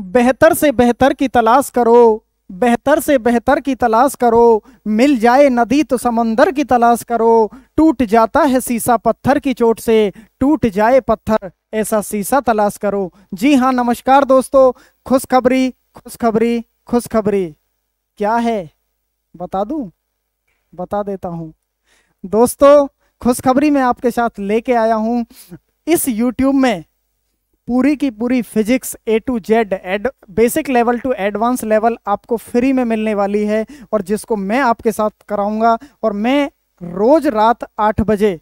बेहतर से बेहतर की तलाश करो बेहतर से बेहतर की तलाश करो मिल जाए नदी तो समंदर की तलाश करो टूट जाता है शीशा पत्थर की चोट से टूट जाए पत्थर ऐसा सीसा तलाश करो जी हाँ नमस्कार दोस्तों खुशखबरी खुशखबरी खुशखबरी क्या है बता दूं बता देता हूं दोस्तों खुशखबरी मैं आपके साथ लेके आया हूं इस YouTube में पूरी की पूरी फिजिक्स ए टू जेड एड basic level to advance level आपको फ्री में मिलने वाली है और जिसको मैं आपके साथ कराऊंगा और मैं रोज़ रात आठ बजे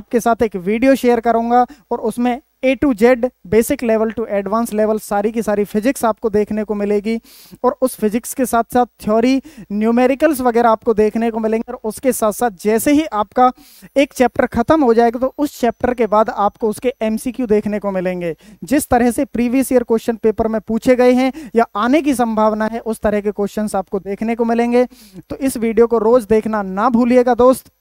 आपके साथ एक वीडियो शेयर करूंगा और उसमें A to Z basic level to advance level सारी की सारी फिजिक्स आपको देखने को मिलेगी और उस फिजिक्स के साथ साथ थ्योरी न्यूमेरिकल्स वगैरह आपको देखने को मिलेंगे और उसके साथ साथ जैसे ही आपका एक चैप्टर खत्म हो जाएगा तो उस चैप्टर के बाद आपको उसके एम देखने को मिलेंगे जिस तरह से प्रीवियस ईयर क्वेश्चन पेपर में पूछे गए हैं या आने की संभावना है उस तरह के क्वेश्चन आपको देखने को मिलेंगे तो इस वीडियो को रोज देखना ना भूलिएगा दोस्त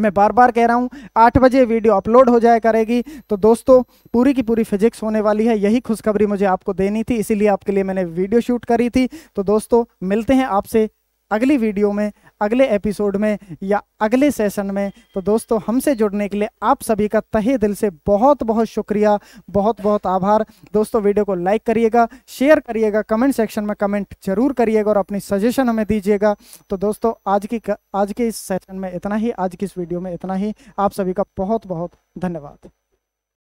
मैं बार बार कह रहा हूँ आठ बजे वीडियो अपलोड हो जाया करेगी तो दोस्तों पूरी की पूरी फिजिक्स होने वाली है यही खुशखबरी मुझे आपको देनी थी इसीलिए आपके लिए मैंने वीडियो शूट करी थी तो दोस्तों मिलते हैं आपसे अगली वीडियो में अगले एपिसोड में या अगले सेशन में तो दोस्तों हमसे जुड़ने के लिए आप सभी का तहे दिल से बहुत बहुत शुक्रिया बहुत बहुत आभार दोस्तों वीडियो को लाइक करिएगा शेयर करिएगा कमेंट सेक्शन में कमेंट जरूर करिएगा और अपनी सजेशन हमें दीजिएगा तो दोस्तों आज की आज के इस सेशन में इतना ही आज की इस वीडियो में इतना ही आप सभी का बहुत बहुत धन्यवाद